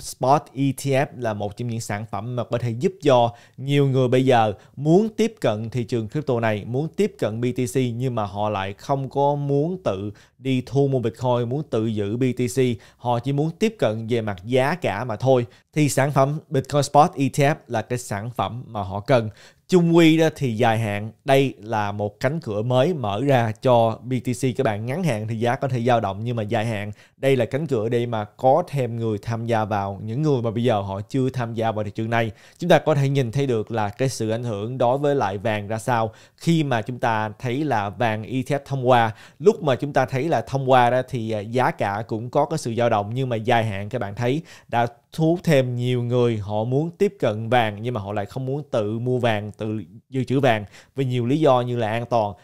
Spot ETF là một trong những sản phẩm mà có thể giúp cho nhiều người bây giờ muốn tiếp cận thị trường crypto này, muốn tiếp cận BTC nhưng mà họ lại không có muốn tự đi thu mua Bitcoin, muốn tự giữ BTC, họ chỉ muốn tiếp cận về mặt giá cả mà thôi. Thì sản phẩm Bitcoin Spot ETF là cái sản phẩm mà họ cần chung quy đó thì dài hạn đây là một cánh cửa mới mở ra cho BTC các bạn ngắn hạn thì giá có thể dao động nhưng mà dài hạn đây là cánh cửa để mà có thêm người tham gia vào những người mà bây giờ họ chưa tham gia vào thị trường này chúng ta có thể nhìn thấy được là cái sự ảnh hưởng đối với lại vàng ra sao khi mà chúng ta thấy là vàng ETF thông qua lúc mà chúng ta thấy là thông qua đó thì à, giá cả cũng có cái sự dao động nhưng mà dài hạn các bạn thấy đã thu thêm nhiều người họ muốn tiếp cận vàng nhưng mà họ lại không muốn tự mua vàng tự dự trữ vàng vì nhiều lý do như là an toàn